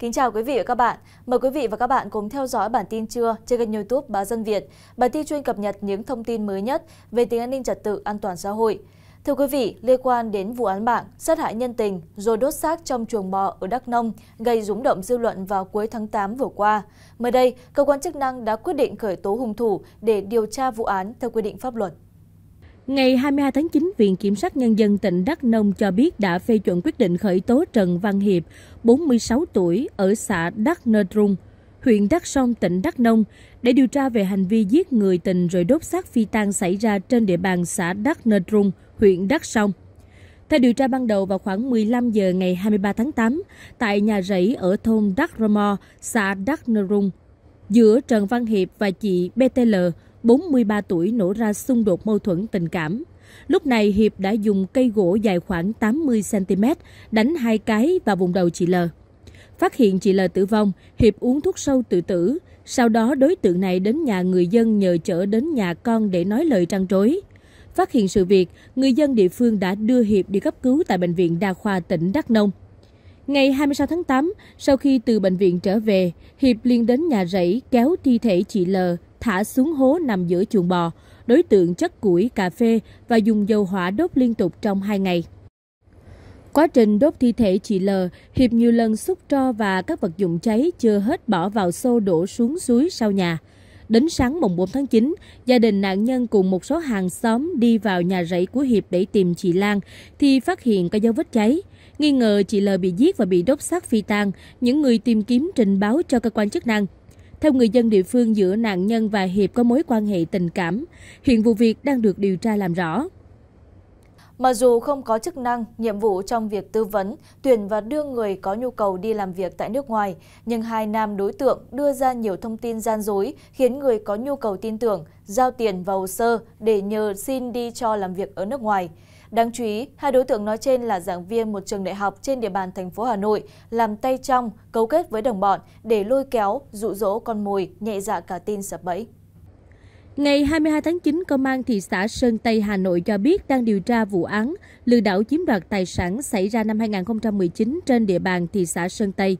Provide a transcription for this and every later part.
Kính chào quý vị và các bạn. Mời quý vị và các bạn cùng theo dõi bản tin trưa trên kênh youtube Báo Dân Việt. Bản tin chuyên cập nhật những thông tin mới nhất về tình an ninh trật tự an toàn xã hội. Thưa quý vị, liên quan đến vụ án mạng sát hại nhân tình rồi đốt xác trong chuồng bò ở Đắk Nông gây rúng động dư luận vào cuối tháng 8 vừa qua. Mới đây, cơ quan chức năng đã quyết định khởi tố hung thủ để điều tra vụ án theo quy định pháp luật. Ngày 22 tháng 9, Viện Kiểm sát Nhân dân tỉnh Đắk Nông cho biết đã phê chuẩn quyết định khởi tố Trần Văn Hiệp, 46 tuổi, ở xã Đắk Nơ Trung, huyện Đắk Song, tỉnh Đắk Nông, để điều tra về hành vi giết người tình rồi đốt xác phi tang xảy ra trên địa bàn xã Đắk Nơ Trung, huyện Đắk Song. Theo điều tra ban đầu vào khoảng 15 giờ ngày 23 tháng 8, tại nhà rẫy ở thôn Đắk Romo, xã Đắk Nơ Rung, giữa Trần Văn Hiệp và chị BTL, 43 tuổi nổ ra xung đột mâu thuẫn tình cảm. Lúc này Hiệp đã dùng cây gỗ dài khoảng 80cm đánh hai cái vào vùng đầu chị L. Phát hiện chị L tử vong, Hiệp uống thuốc sâu tự tử. Sau đó đối tượng này đến nhà người dân nhờ chở đến nhà con để nói lời trăn trối. Phát hiện sự việc, người dân địa phương đã đưa Hiệp đi cấp cứu tại Bệnh viện Đa khoa tỉnh Đắk Nông. Ngày 26 tháng 8, sau khi từ bệnh viện trở về, Hiệp liền đến nhà rẫy kéo thi thể chị L thả xuống hố nằm giữa chuồng bò, đối tượng chất củi, cà phê và dùng dầu hỏa đốt liên tục trong 2 ngày. Quá trình đốt thi thể chị L, Hiệp nhiều lần xúc tro và các vật dụng cháy chưa hết bỏ vào xô đổ xuống suối sau nhà. Đến sáng mùng 4 tháng 9, gia đình nạn nhân cùng một số hàng xóm đi vào nhà rẫy của Hiệp để tìm chị Lan thì phát hiện có dấu vết cháy. Nghi ngờ chị L bị giết và bị đốt xác phi tan những người tìm kiếm trình báo cho cơ quan chức năng. Theo người dân địa phương, giữa nạn nhân và Hiệp có mối quan hệ tình cảm. Hiện vụ việc đang được điều tra làm rõ. Mặc dù không có chức năng, nhiệm vụ trong việc tư vấn, tuyển và đưa người có nhu cầu đi làm việc tại nước ngoài, nhưng hai nam đối tượng đưa ra nhiều thông tin gian dối khiến người có nhu cầu tin tưởng, giao tiền vào hồ sơ để nhờ xin đi cho làm việc ở nước ngoài. Đáng chú ý, hai đối tượng nói trên là giảng viên một trường đại học trên địa bàn thành phố Hà Nội làm tay trong, cấu kết với đồng bọn để lôi kéo, dụ dỗ con mồi, nhẹ dạ cả tin sập bẫy. Ngày 22 tháng 9, Công an thị xã Sơn Tây, Hà Nội cho biết đang điều tra vụ án lừa đảo chiếm đoạt tài sản xảy ra năm 2019 trên địa bàn thị xã Sơn Tây.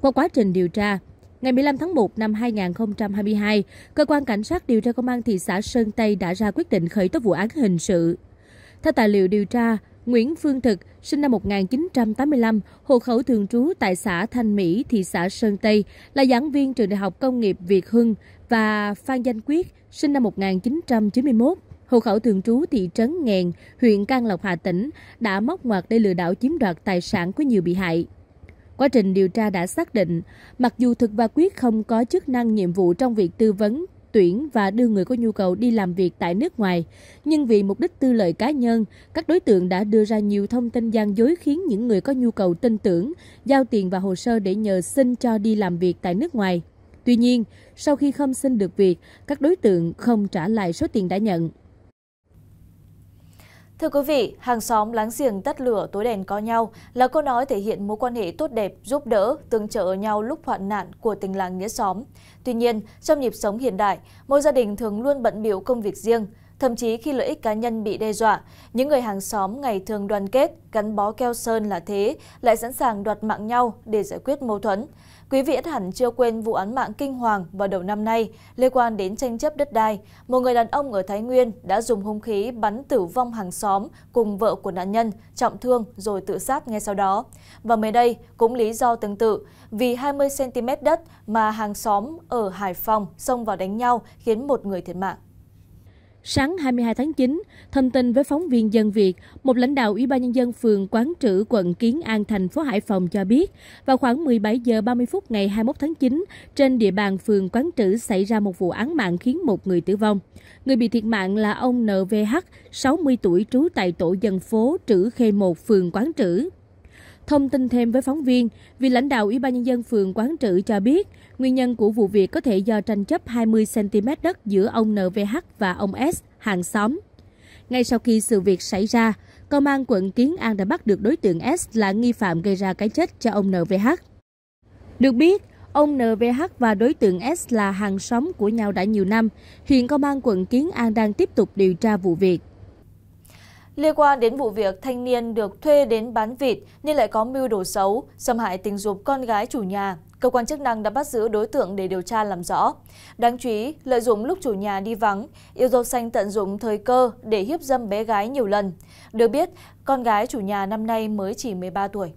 Qua quá trình điều tra, ngày 15 tháng 1 năm 2022, Cơ quan Cảnh sát điều tra Công an thị xã Sơn Tây đã ra quyết định khởi tố vụ án hình sự theo tài liệu điều tra, Nguyễn Phương Thực, sinh năm 1985, hộ khẩu thường trú tại xã Thanh Mỹ, thị xã Sơn Tây, là giảng viên trường Đại học Công nghiệp Việt Hưng và Phan Danh Quyết, sinh năm 1991, hộ khẩu thường trú thị trấn Nghèn, huyện Can Lộc, Hà Tĩnh, đã móc ngoặt để lừa đảo chiếm đoạt tài sản của nhiều bị hại. Quá trình điều tra đã xác định, mặc dù Thực và Quyết không có chức năng nhiệm vụ trong việc tư vấn tuyển và đưa người có nhu cầu đi làm việc tại nước ngoài. Nhưng vì mục đích tư lợi cá nhân, các đối tượng đã đưa ra nhiều thông tin gian dối khiến những người có nhu cầu tin tưởng, giao tiền và hồ sơ để nhờ xin cho đi làm việc tại nước ngoài. Tuy nhiên, sau khi không xin được việc, các đối tượng không trả lại số tiền đã nhận. Thưa quý vị, hàng xóm láng giềng tắt lửa tối đèn có nhau là câu nói thể hiện mối quan hệ tốt đẹp, giúp đỡ, tương trợ nhau lúc hoạn nạn của tình làng nghĩa xóm. Tuy nhiên, trong nhịp sống hiện đại, mỗi gia đình thường luôn bận biểu công việc riêng, thậm chí khi lợi ích cá nhân bị đe dọa, những người hàng xóm ngày thường đoàn kết, gắn bó keo sơn là thế, lại sẵn sàng đoạt mạng nhau để giải quyết mâu thuẫn. Quý vị hẳn chưa quên vụ án mạng kinh hoàng vào đầu năm nay liên quan đến tranh chấp đất đai. Một người đàn ông ở Thái Nguyên đã dùng hung khí bắn tử vong hàng xóm cùng vợ của nạn nhân, trọng thương rồi tự sát ngay sau đó. Và mới đây, cũng lý do tương tự, vì 20cm đất mà hàng xóm ở Hải Phòng xông vào đánh nhau khiến một người thiệt mạng. Sáng 22 tháng 9, thông tin với phóng viên Dân Việt, một lãnh đạo Ủy ban Nhân dân phường Quán Trữ, quận Kiến An, thành phố Hải Phòng cho biết, vào khoảng 17 giờ 30 phút ngày 21 tháng 9, trên địa bàn phường Quán Trữ xảy ra một vụ án mạng khiến một người tử vong. Người bị thiệt mạng là ông NVH, 60 tuổi trú tại tổ dân phố Trữ Khê 1, phường Quán Trữ. Thông tin thêm với phóng viên, vị lãnh đạo Ủy ban nhân dân phường Quán Trự cho biết, nguyên nhân của vụ việc có thể do tranh chấp 20 cm đất giữa ông NVH và ông S, hàng xóm. Ngay sau khi sự việc xảy ra, công an quận Kiến An đã bắt được đối tượng S là nghi phạm gây ra cái chết cho ông NVH. Được biết, Ông NVH và đối tượng S là hàng xóm của nhau đã nhiều năm. Hiện công an quận Kiến An đang tiếp tục điều tra vụ việc. Liên quan đến vụ việc thanh niên được thuê đến bán vịt nhưng lại có mưu đồ xấu, xâm hại tình dục con gái chủ nhà, cơ quan chức năng đã bắt giữ đối tượng để điều tra làm rõ. Đáng chú ý, lợi dụng lúc chủ nhà đi vắng, yêu dâu xanh tận dụng thời cơ để hiếp dâm bé gái nhiều lần. Được biết, con gái chủ nhà năm nay mới chỉ 13 tuổi.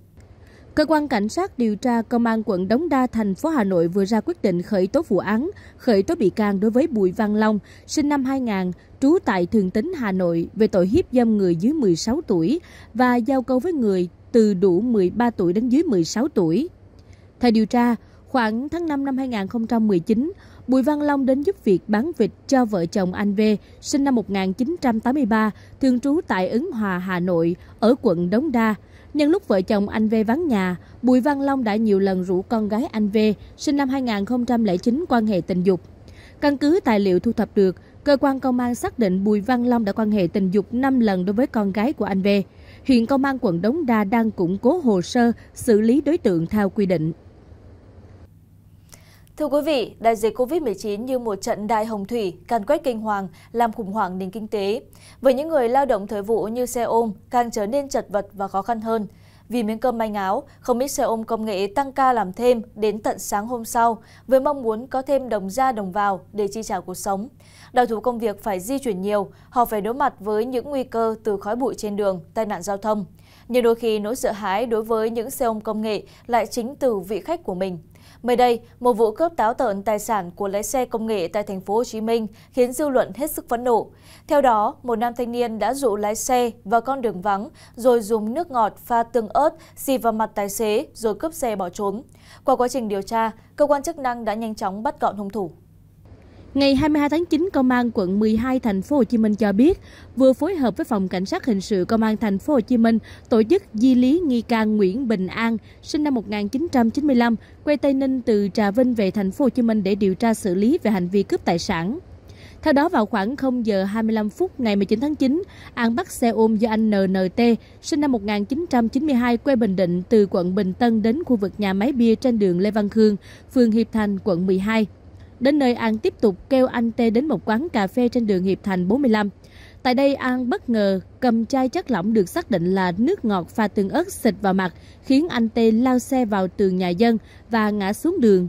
Cơ quan Cảnh sát điều tra Công an quận Đống Đa, thành phố Hà Nội vừa ra quyết định khởi tố vụ án, khởi tố bị can đối với Bùi Văn Long, sinh năm 2000, trú tại Thường Tín, Hà Nội, về tội hiếp dâm người dưới 16 tuổi và giao cấu với người từ đủ 13 tuổi đến dưới 16 tuổi. Theo điều tra, khoảng tháng 5 năm 2019, Bùi Văn Long đến giúp việc bán vịt cho vợ chồng anh V, sinh năm 1983, thường trú tại Ứng Hòa, Hà Nội, ở quận Đống Đa, Nhân lúc vợ chồng anh V vắng nhà, Bùi Văn Long đã nhiều lần rủ con gái anh V, sinh năm 2009, quan hệ tình dục. Căn cứ tài liệu thu thập được, cơ quan công an xác định Bùi Văn Long đã quan hệ tình dục 5 lần đối với con gái của anh V. Hiện công an quận Đống Đa đang củng cố hồ sơ xử lý đối tượng theo quy định. Thưa quý vị, đại dịch COVID-19 như một trận đại hồng thủy càn quét kinh hoàng, làm khủng hoảng nền kinh tế. Với những người lao động thời vụ như xe ôm càng trở nên chật vật và khó khăn hơn. Vì miếng cơm manh áo, không ít xe ôm công nghệ tăng ca làm thêm đến tận sáng hôm sau với mong muốn có thêm đồng ra đồng vào để chi trả cuộc sống. Đặc thù công việc phải di chuyển nhiều, họ phải đối mặt với những nguy cơ từ khói bụi trên đường, tai nạn giao thông. Nhưng đôi khi nỗi sợ hãi đối với những xe ôm công nghệ lại chính từ vị khách của mình – Mới đây, một vụ cướp táo tợn tài sản của lái xe công nghệ tại thành phố Hồ Chí Minh khiến dư luận hết sức phẫn nộ. Theo đó, một nam thanh niên đã dụ lái xe vào con đường vắng rồi dùng nước ngọt pha tương ớt xì vào mặt tài xế rồi cướp xe bỏ trốn. Qua quá trình điều tra, cơ quan chức năng đã nhanh chóng bắt gọn hung thủ. Ngày 22 tháng 9, Công an quận 12 thành phố Hồ Chí Minh cho biết vừa phối hợp với phòng cảnh sát hình sự Công an thành phố Hồ Chí Minh tổ chức di lý nghi can Nguyễn Bình An, sinh năm 1995, quê Tây Ninh từ Trà Vinh về thành phố Hồ Chí Minh để điều tra xử lý về hành vi cướp tài sản. Theo đó, vào khoảng 0 giờ 25 phút ngày 19 tháng 9, An bắt xe ôm do anh NNT, sinh năm 1992, quê Bình Định, từ quận Bình Tân đến khu vực nhà máy bia trên đường Lê Văn Khương, phường Hiệp Thành, quận 12. Đến nơi An tiếp tục kêu anh T đến một quán cà phê trên đường Hiệp Thành 45. Tại đây An bất ngờ cầm chai chất lỏng được xác định là nước ngọt pha tương ớt xịt vào mặt, khiến anh T lao xe vào tường nhà dân và ngã xuống đường.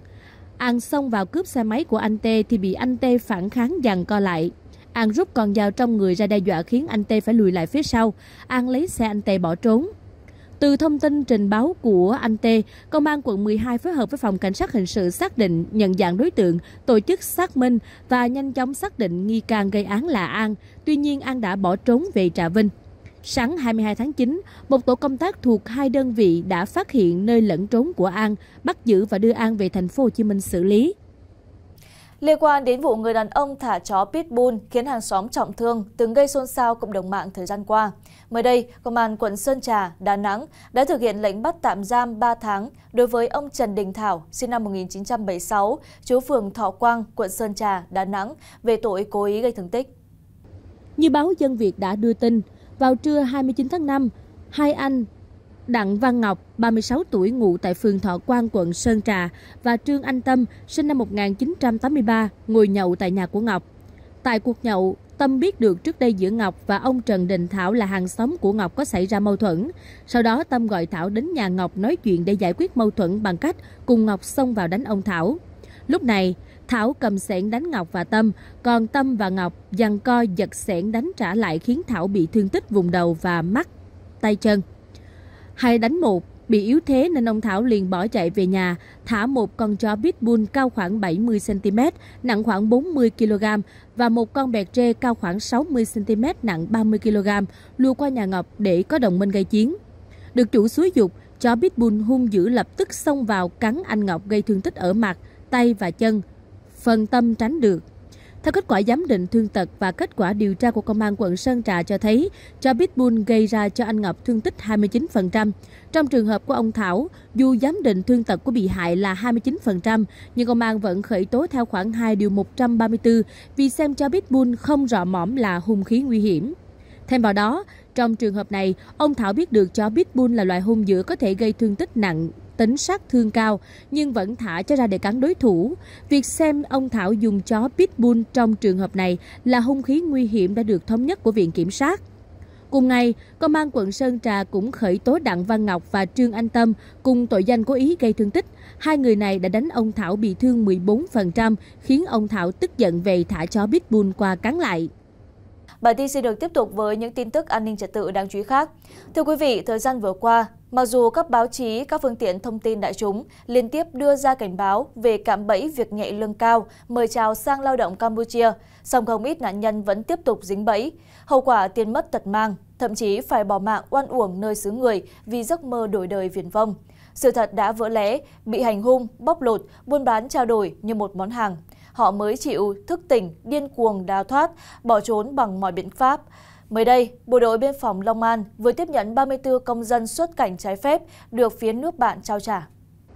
An xông vào cướp xe máy của anh T thì bị anh T phản kháng dằn co lại. An rút con dao trong người ra đe dọa khiến anh T phải lùi lại phía sau. An lấy xe anh T bỏ trốn. Từ thông tin trình báo của anh T, Công an quận 12 phối hợp với Phòng Cảnh sát Hình sự xác định nhận dạng đối tượng, tổ chức xác minh và nhanh chóng xác định nghi can gây án là An. Tuy nhiên, An đã bỏ trốn về Trà Vinh. Sáng 22 tháng 9, một tổ công tác thuộc hai đơn vị đã phát hiện nơi lẫn trốn của An, bắt giữ và đưa An về thành phố Hồ Chí Minh xử lý. Liên quan đến vụ người đàn ông thả chó pitbull khiến hàng xóm trọng thương từng gây xôn xao cộng đồng mạng thời gian qua, mới đây, Công an quận Sơn Trà, Đà Nẵng đã thực hiện lệnh bắt tạm giam 3 tháng đối với ông Trần Đình Thảo, sinh năm 1976, chú phường Thọ Quang, quận Sơn Trà, Đà Nẵng về tội cố ý gây thương tích. Như báo Dân Việt đã đưa tin, vào trưa 29 tháng 5, hai anh Đặng Văn Ngọc, 36 tuổi ngụ tại phường Thọ Quang, quận Sơn Trà và Trương Anh Tâm, sinh năm 1983, ngồi nhậu tại nhà của Ngọc. Tại cuộc nhậu, Tâm biết được trước đây giữa Ngọc và ông Trần Đình Thảo là hàng xóm của Ngọc có xảy ra mâu thuẫn. Sau đó Tâm gọi Thảo đến nhà Ngọc nói chuyện để giải quyết mâu thuẫn bằng cách cùng Ngọc xông vào đánh ông Thảo. Lúc này, Thảo cầm sẻn đánh Ngọc và Tâm, còn Tâm và Ngọc giằng co giật sẻn đánh trả lại khiến Thảo bị thương tích vùng đầu và mắt, tay chân. Hai đánh một, bị yếu thế nên ông Thảo liền bỏ chạy về nhà, thả một con chó pitbull cao khoảng 70cm, nặng khoảng 40kg và một con bẹt trê cao khoảng 60cm nặng 30kg lùa qua nhà Ngọc để có đồng minh gây chiến. Được chủ xúi dục, chó pitbull hung dữ lập tức xông vào cắn anh Ngọc gây thương tích ở mặt, tay và chân. Phần tâm tránh được. Theo kết quả giám định thương tật và kết quả điều tra của Công an quận Sơn Trà cho thấy, cho Pitbull gây ra cho anh Ngọc thương tích 29%. Trong trường hợp của ông Thảo, dù giám định thương tật của bị hại là 29%, nhưng công an vẫn khởi tố theo khoảng 2 điều 134 vì xem cho Pitbull không rõ mỏm là hung khí nguy hiểm. Thêm vào đó, trong trường hợp này, ông Thảo biết được chó Pitbull là loại hung dữ có thể gây thương tích nặng, tính sát thương cao, nhưng vẫn thả cho ra để cắn đối thủ. Việc xem ông Thảo dùng chó Pitbull trong trường hợp này là hung khí nguy hiểm đã được thống nhất của Viện Kiểm sát. Cùng ngày, Công an quận Sơn Trà cũng khởi tố Đặng Văn Ngọc và Trương Anh Tâm cùng tội danh cố ý gây thương tích. Hai người này đã đánh ông Thảo bị thương 14%, khiến ông Thảo tức giận về thả chó Pitbull qua cắn lại. Bản tin xin được tiếp tục với những tin tức an ninh trật tự đáng chú ý khác. Thưa quý vị, thời gian vừa qua, mặc dù các báo chí, các phương tiện thông tin đại chúng liên tiếp đưa ra cảnh báo về cạm bẫy việc nhẹ lương cao mời chào sang lao động Campuchia, song không ít nạn nhân vẫn tiếp tục dính bẫy. Hậu quả tiền mất tật mang, thậm chí phải bỏ mạng oan uổng nơi xứ người vì giấc mơ đổi đời viển vông. Sự thật đã vỡ lẽ, bị hành hung, bóc lột, buôn bán trao đổi như một món hàng – họ mới chịu thức tỉnh điên cuồng đào thoát, bỏ trốn bằng mọi biện pháp. Mới đây, Bộ đội Biên phòng Long An vừa tiếp nhận 34 công dân xuất cảnh trái phép được phía nước bạn trao trả.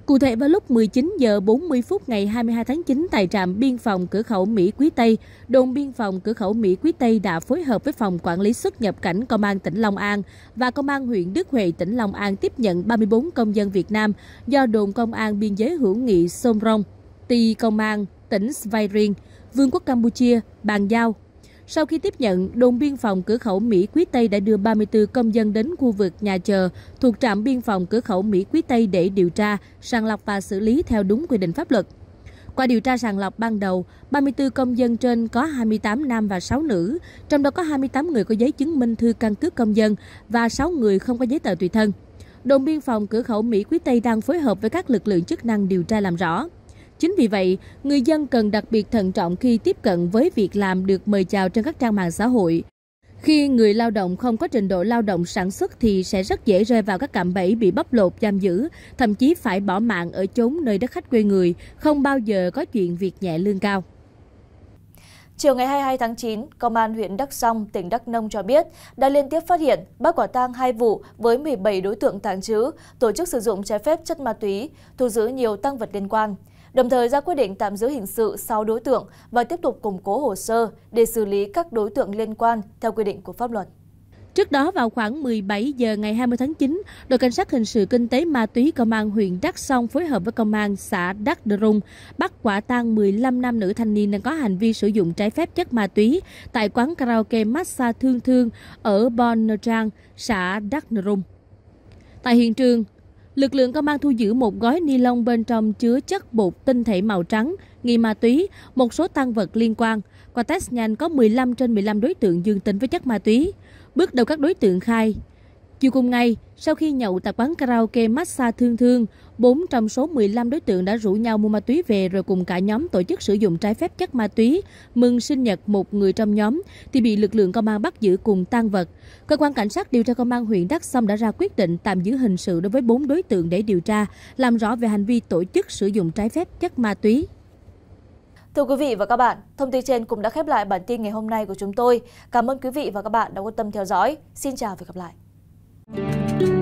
Cụ thể vào lúc 19 giờ 40 phút ngày 22 tháng 9 tại trạm biên phòng cửa khẩu Mỹ Quý Tây, đồn biên phòng cửa khẩu Mỹ Quý Tây đã phối hợp với phòng quản lý xuất nhập cảnh công an tỉnh Long An và công an huyện Đức Huệ tỉnh Long An tiếp nhận 34 công dân Việt Nam do đồn công an biên giới hữu nghị Sông Rong, Ty công an tỉnh Sveiring, Vương quốc Campuchia, bàn giao. Sau khi tiếp nhận, đồn biên phòng cửa khẩu Mỹ Quý Tây đã đưa 34 công dân đến khu vực nhà chờ thuộc trạm biên phòng cửa khẩu Mỹ Quý Tây để điều tra, sàng lọc và xử lý theo đúng quy định pháp luật. Qua điều tra sàng lọc ban đầu, 34 công dân trên có 28 nam và 6 nữ, trong đó có 28 người có giấy chứng minh thư căn cước công dân và 6 người không có giấy tờ tùy thân. Đồn biên phòng cửa khẩu Mỹ Quý Tây đang phối hợp với các lực lượng chức năng điều tra làm rõ. Chính vì vậy, người dân cần đặc biệt thận trọng khi tiếp cận với việc làm được mời chào trên các trang mạng xã hội. Khi người lao động không có trình độ lao động sản xuất thì sẽ rất dễ rơi vào các cạm bẫy bị bóc lột giam giữ, thậm chí phải bỏ mạng ở chốn nơi đất khách quê người, không bao giờ có chuyện việc nhẹ lương cao. Chiều ngày 22 tháng 9, Công an huyện Đắk Song, tỉnh Đắk Nông cho biết đã liên tiếp phát hiện bắt quả tang hai vụ với 17 đối tượng tàng trữ, tổ chức sử dụng trái phép chất ma túy, thu giữ nhiều tăng vật liên quan đồng thời ra quyết định tạm giữ hình sự sáu đối tượng và tiếp tục củng cố hồ sơ để xử lý các đối tượng liên quan theo quy định của pháp luật. Trước đó vào khoảng 17 giờ ngày 20 tháng 9, đội cảnh sát hình sự kinh tế ma túy công an huyện Đắk Song phối hợp với công an xã Đắk Đờ bắt quả tang 15 nam nữ thanh niên đang có hành vi sử dụng trái phép chất ma túy tại quán karaoke Massage Thương Thương ở Bon Trang, xã Đắk Đờ Tại hiện trường, Lực lượng công an thu giữ một gói ni lông bên trong chứa chất bột tinh thể màu trắng, nghi ma túy, một số tăng vật liên quan. Qua test nhanh có 15 trên 15 đối tượng dương tính với chất ma túy. Bước đầu các đối tượng khai Chiều cùng ngày, sau khi nhậu tại quán karaoke massage thương thương, 4 trong số 15 đối tượng đã rủ nhau mua ma túy về rồi cùng cả nhóm tổ chức sử dụng trái phép chất ma túy. Mừng sinh nhật một người trong nhóm thì bị lực lượng công an bắt giữ cùng tang vật. Cơ quan cảnh sát điều tra công an huyện Đắk Sông đã ra quyết định tạm giữ hình sự đối với 4 đối tượng để điều tra, làm rõ về hành vi tổ chức sử dụng trái phép chất ma túy. Thưa quý vị và các bạn, thông tin trên cũng đã khép lại bản tin ngày hôm nay của chúng tôi. Cảm ơn quý vị và các bạn đã quan tâm theo dõi. Xin chào và gặp lại. you.